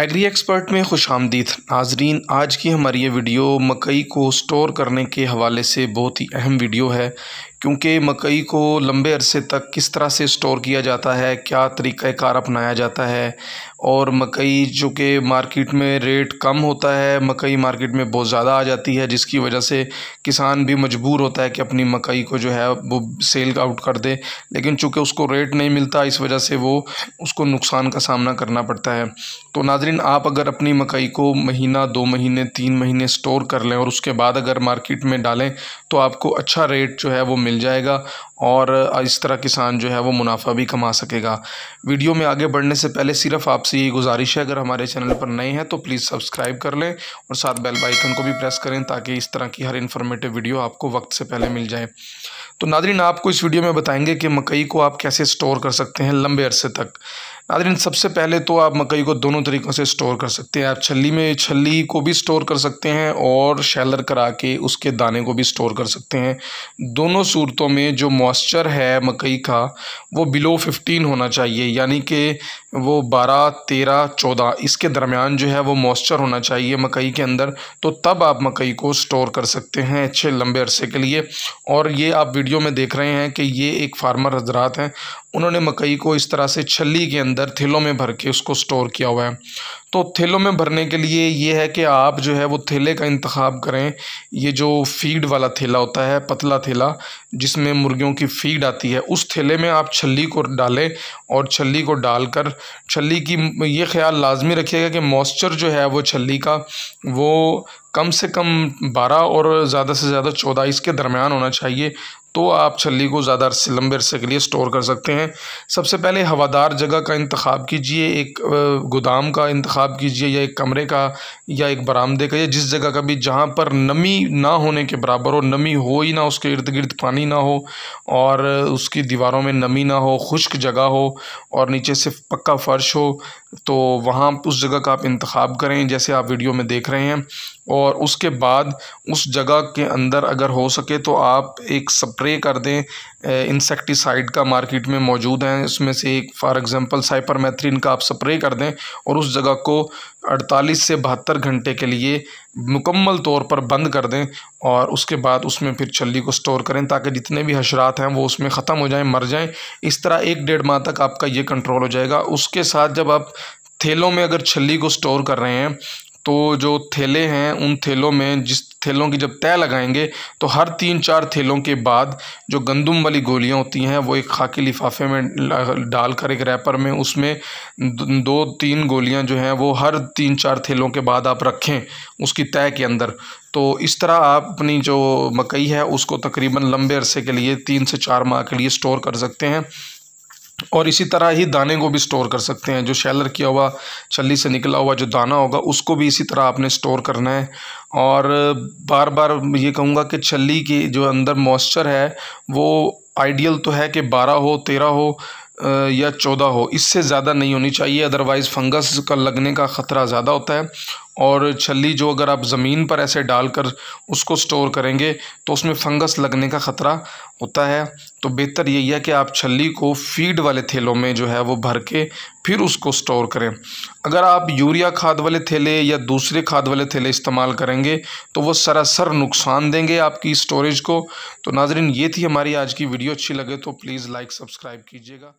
agree expert में खुश आमदीद नाजरीन आज की हमारी ये वीडियो मकई को स्टोर करने के हवाले से बहुत ही अहम वीडियो है क्योंकि मकई को लंबे अरसे तक किस तरह से स्टोर किया जाता है क्या तरीक़ार अपनाया जाता है और मकई जो कि मार्केट में रेट कम होता है मकई मार्केट में बहुत ज़्यादा आ जाती है जिसकी वजह से किसान भी मजबूर होता है कि अपनी मकई को जो है वो सेल आउट कर दे लेकिन चूँकि उसको रेट नहीं मिलता इस वजह से वो उसको नुकसान का सामना करना पड़ता है तो नाजरीन आप अगर अपनी मकई को महीना दो महीने तीन महीने स्टोर कर लें और उसके बाद अगर मार्केट में डालें तो आपको अच्छा रेट जो है वो मिल जाएगा और इस तरह किसान जो है वो मुनाफा भी कमा सकेगा वीडियो में आगे बढ़ने से पहले सिर्फ आपसे ये गुजारिश है अगर हमारे चैनल पर नए हैं तो प्लीज़ सब्सक्राइब कर लें और साथ बेल आइकन को भी प्रेस करें ताकि इस तरह की हर इन्फॉर्मेटिव वीडियो आपको वक्त से पहले मिल जाए तो नादरीन आपको इस वीडियो में बताएंगे कि मकई को आप कैसे स्टोर कर सकते हैं लंबे अरसे तक नादरीन सबसे पहले तो आप मकई को दोनों तरीक़ों से स्टोर कर सकते हैं आप छली में छली को भी स्टोर कर सकते हैं और शैलर करा के उसके दाने को भी स्टोर कर सकते हैं दोनों सूरतों में जो मॉइस्चर है मकई का वो बिलो फिफ्टीन होना चाहिए यानी कि वो बारह तेरह चौदह इसके दरमियान जो है वो मॉइस्चर होना चाहिए मकई के अंदर तो तब आप मकई को स्टोर कर सकते हैं अच्छे लंबे अरसे के लिए और ये आप वीडियो में देख रहे हैं कि ये एक फार्मर हजरात हैं उन्होंने मकई को इस तरह से छली के अंदर अंदर थैलों में भर के उसको स्टोर किया हुआ है तो थैलों में भरने के लिए ये है कि आप जो है वो थैले का इंतखब करें ये जो फीड वाला थैला होता है पतला थैला जिसमें मुर्गियों की फीड आती है उस थैले में आप छली को डालें और छली को डालकर छली की ये ख्याल लाजमी रखिएगा कि मॉइस्चर जो है वो छली का वो कम से कम बारह और ज़्यादा से ज़्यादा चौदह इसके दरमियान होना चाहिए तो आप छली को ज़्यादा अरसे लंबे अरसे के लिए स्टोर कर सकते हैं सबसे पहले हवादार जगह का इंतखा कीजिए एक गोदाम का इंतखा कीजिए या एक कमरे का या एक बरामदे का या जिस जगह का भी जहाँ पर नमी ना होने के बराबर हो नमी हो ही ना उसके इर्द गिर्द पानी ना हो और उसकी दीवारों में नमी ना हो खुश्क जगह हो और नीचे से पक्का फ़र्श हो तो वहाँ उस जगह का आप इंतखब करें जैसे आप वीडियो में देख रहे हैं और उसके बाद उस जगह के अंदर अगर हो सके तो आप एक स्प्रे कर दें इंसेक्टिसाइड का मार्केट में मौजूद है इसमें से एक फॉर एग्ज़ाम्पल साइपरमेथ्रिन का आप स्प्रे कर दें और उस जगह को 48 से बहत्तर घंटे के लिए मुकम्मल तौर पर बंद कर दें और उसके बाद उसमें फिर छली को स्टोर करें ताकि जितने भी हशरात हैं वो उसमें ख़त्म हो जाएँ मर जाएँ इस तरह एक डेढ़ माह तक आपका ये कंट्रोल हो जाएगा उसके साथ जब आप थैलों में अगर छली को स्टोर कर रहे हैं तो जो थैले हैं उन थैलों में जिस थैलों की जब तय लगाएंगे तो हर तीन चार थैलों के बाद जो गंदम वाली गोलियां होती हैं वो एक खाकी लिफाफे में डालकर एक रैपर में उसमें दो तीन गोलियां जो हैं वो हर तीन चार थैलों के बाद आप रखें उसकी तय के अंदर तो इस तरह आप अपनी जो मकई है उसको तकरीबन लंबे अरसे के लिए तीन से चार माह के लिए स्टोर कर सकते हैं और इसी तरह ही दाने को भी स्टोर कर सकते हैं जो शैलर किया हुआ छली से निकला हुआ जो दाना होगा उसको भी इसी तरह आपने स्टोर करना है और बार बार ये कहूँगा कि छली की जो अंदर मॉइस्चर है वो आइडियल तो है कि बारह हो तेरह हो या चौदह हो इससे ज़्यादा नहीं होनी चाहिए अदरवाइज़ फंगस का लगने का ख़तरा ज़्यादा होता है और छली जो अगर आप ज़मीन पर ऐसे डालकर उसको स्टोर करेंगे तो उसमें फंगस लगने का ख़तरा होता है तो बेहतर यही है कि आप छली को फीड वाले थैलों में जो है वो भर के फिर उसको स्टोर करें अगर आप यूरिया खाद वाले थैले या दूसरे खाद वाले थैले इस्तेमाल करेंगे तो वो सरासर नुकसान देंगे आपकी स्टोरेज को तो नाजरीन ये थी हमारी आज की वीडियो अच्छी लगे तो प्लीज़ लाइक सब्सक्राइब कीजिएगा